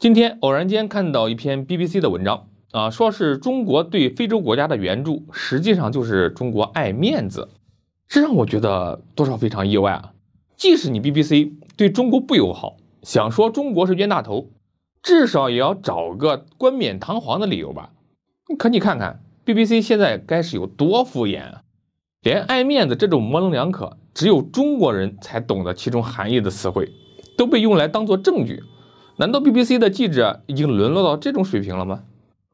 今天偶然间看到一篇 BBC 的文章啊，说是中国对非洲国家的援助，实际上就是中国爱面子，这让我觉得多少非常意外啊。即使你 BBC 对中国不友好，想说中国是冤大头，至少也要找个冠冕堂皇的理由吧。可你看看 BBC 现在该是有多敷衍啊，连“爱面子”这种模棱两可、只有中国人才懂得其中含义的词汇，都被用来当做证据。难道 BBC 的记者已经沦落到这种水平了吗？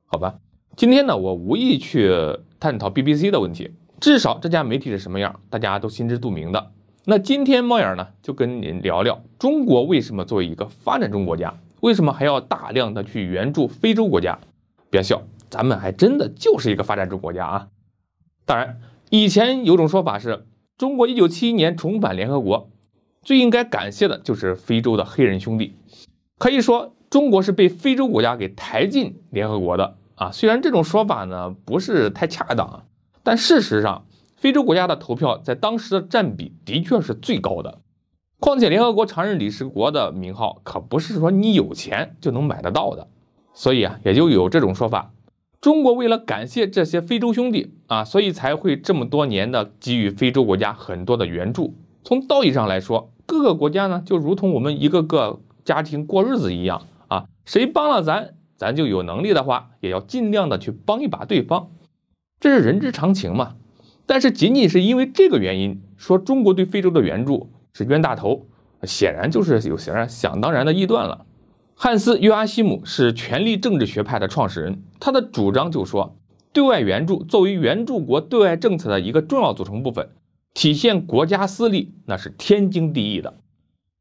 好吧，今天呢，我无意去探讨 BBC 的问题，至少这家媒体是什么样，大家都心知肚明的。那今天猫眼呢，就跟您聊聊中国为什么作为一个发展中国家，为什么还要大量的去援助非洲国家？别笑，咱们还真的就是一个发展中国家啊！当然，以前有种说法是，中国一九七一年重返联合国，最应该感谢的就是非洲的黑人兄弟。可以说，中国是被非洲国家给抬进联合国的啊。虽然这种说法呢不是太恰当，但事实上，非洲国家的投票在当时的占比的确是最高的。况且，联合国常任理事国的名号可不是说你有钱就能买得到的。所以啊，也就有这种说法：中国为了感谢这些非洲兄弟啊，所以才会这么多年的给予非洲国家很多的援助。从道义上来说，各个国家呢，就如同我们一个个。家庭过日子一样啊，谁帮了咱，咱就有能力的话，也要尽量的去帮一把对方，这是人之常情嘛。但是仅仅是因为这个原因说中国对非洲的援助是冤大头，显然就是有些人想当然的臆断了。汉斯·约阿希姆是权力政治学派的创始人，他的主张就说，对外援助作为援助国对外政策的一个重要组成部分，体现国家私利，那是天经地义的。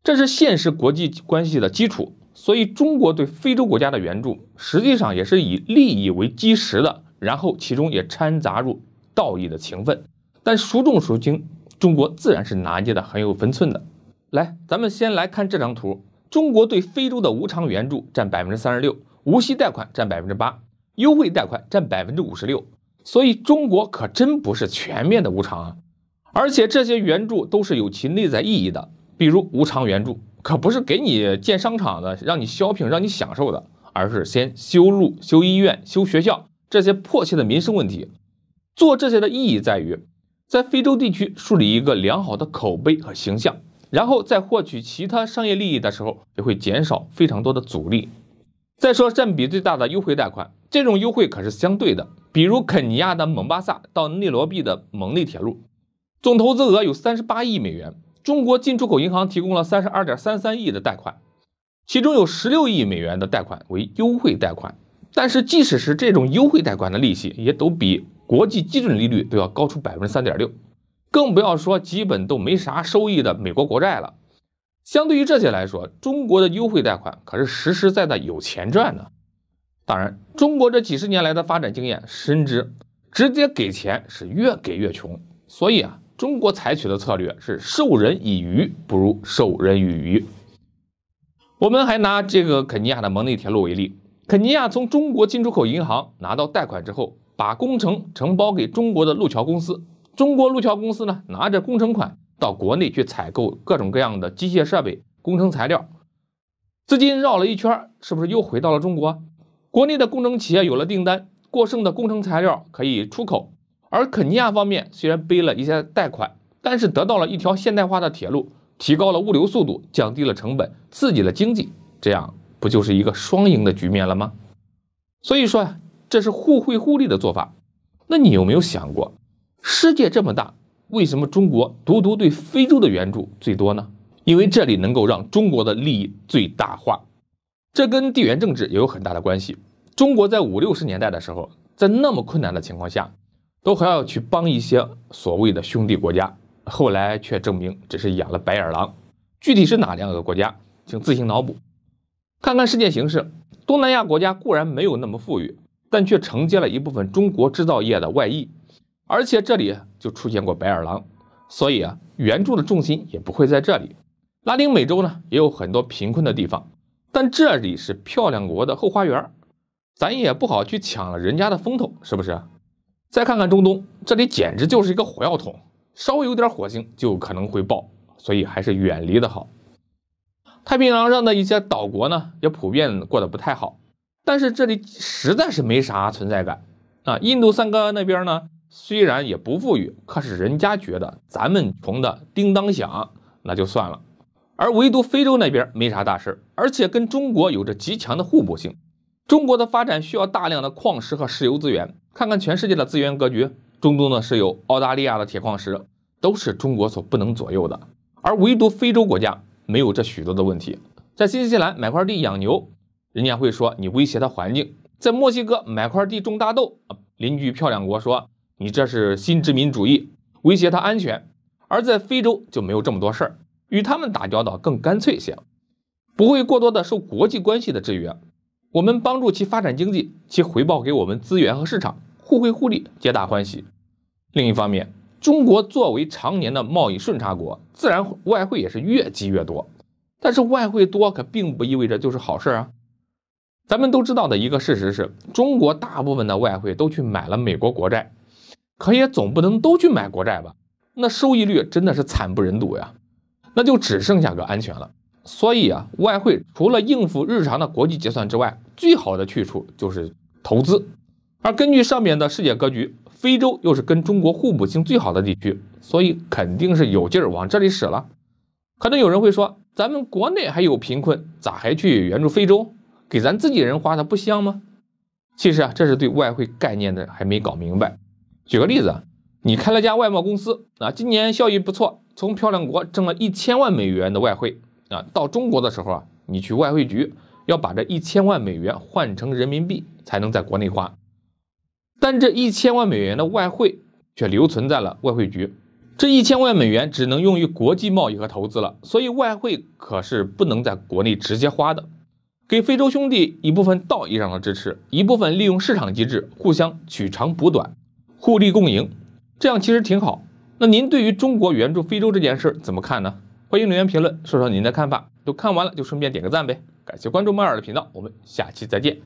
这是现实国际关系的基础，所以中国对非洲国家的援助实际上也是以利益为基石的，然后其中也掺杂入道义的情分。但孰重孰轻，中国自然是拿捏的很有分寸的。来，咱们先来看这张图：中国对非洲的无偿援助占百分之三十六，无息贷款占百分之八，优惠贷款占百分之五十六。所以中国可真不是全面的无偿啊！而且这些援助都是有其内在意义的。比如无偿援助可不是给你建商场的，让你消 g 让你享受的，而是先修路、修医院、修学校这些迫切的民生问题。做这些的意义在于，在非洲地区树立一个良好的口碑和形象，然后在获取其他商业利益的时候，也会减少非常多的阻力。再说占比最大的优惠贷款，这种优惠可是相对的。比如肯尼亚的蒙巴萨到内罗毕的蒙内铁路，总投资额有三十八亿美元。中国进出口银行提供了三十二点三三亿的贷款，其中有十六亿美元的贷款为优惠贷款，但是即使是这种优惠贷款的利息，也都比国际基准利率都要高出百分之三点六，更不要说基本都没啥收益的美国国债了。相对于这些来说，中国的优惠贷款可是实实在在有钱赚的。当然，中国这几十年来的发展经验深知，直接给钱是越给越穷，所以啊。中国采取的策略是授人以鱼，不如授人以渔。我们还拿这个肯尼亚的蒙内铁路为例，肯尼亚从中国进出口银行拿到贷款之后，把工程承包给中国的路桥公司，中国路桥公司呢拿着工程款到国内去采购各种各样的机械设备、工程材料，资金绕了一圈，是不是又回到了中国？国内的工程企业有了订单，过剩的工程材料可以出口。而肯尼亚方面虽然背了一些贷款，但是得到了一条现代化的铁路，提高了物流速度，降低了成本，刺激了经济，这样不就是一个双赢的局面了吗？所以说呀，这是互惠互利的做法。那你有没有想过，世界这么大，为什么中国独独对非洲的援助最多呢？因为这里能够让中国的利益最大化，这跟地缘政治也有很大的关系。中国在五六十年代的时候，在那么困难的情况下。都还要去帮一些所谓的兄弟国家，后来却证明只是养了白眼狼。具体是哪两个国家，请自行脑补。看看世界形势，东南亚国家固然没有那么富裕，但却承接了一部分中国制造业的外溢，而且这里就出现过白眼狼，所以啊，援助的重心也不会在这里。拉丁美洲呢，也有很多贫困的地方，但这里是漂亮国的后花园，咱也不好去抢了人家的风头，是不是？再看看中东，这里简直就是一个火药桶，稍微有点火星就可能会爆，所以还是远离的好。太平洋上的一些岛国呢，也普遍过得不太好，但是这里实在是没啥存在感啊。印度、三哥那边呢，虽然也不富裕，可是人家觉得咱们穷的叮当响，那就算了。而唯独非洲那边没啥大事，而且跟中国有着极强的互补性。中国的发展需要大量的矿石和石油资源。看看全世界的资源格局，中东的石油、澳大利亚的铁矿石，都是中国所不能左右的。而唯独非洲国家没有这许多的问题。在新西兰买块地养牛，人家会说你威胁他环境；在墨西哥买块地种大豆，邻居漂亮国说你这是新殖民主义，威胁他安全。而在非洲就没有这么多事儿，与他们打交道更干脆些，不会过多的受国际关系的制约。我们帮助其发展经济，其回报给我们资源和市场，互惠互利，皆大欢喜。另一方面，中国作为常年的贸易顺差国，自然外汇也是越积越多。但是外汇多可并不意味着就是好事儿啊。咱们都知道的一个事实是，中国大部分的外汇都去买了美国国债，可也总不能都去买国债吧？那收益率真的是惨不忍睹呀，那就只剩下个安全了。所以啊，外汇除了应付日常的国际结算之外，最好的去处就是投资。而根据上面的世界格局，非洲又是跟中国互补性最好的地区，所以肯定是有劲儿往这里使了。可能有人会说，咱们国内还有贫困，咋还去援助非洲？给咱自己人花的不香吗？其实啊，这是对外汇概念的还没搞明白。举个例子啊，你开了家外贸公司啊，今年效益不错，从漂亮国挣了一千万美元的外汇。啊，到中国的时候啊，你去外汇局要把这一千万美元换成人民币才能在国内花，但这一千万美元的外汇却留存在了外汇局，这一千万美元只能用于国际贸易和投资了，所以外汇可是不能在国内直接花的。给非洲兄弟一部分道义上的支持，一部分利用市场机制互相取长补短，互利共赢，这样其实挺好。那您对于中国援助非洲这件事怎么看呢？欢迎留言评论，说说您的看法。都看完了就顺便点个赞呗！感谢关注麦尔的频道，我们下期再见。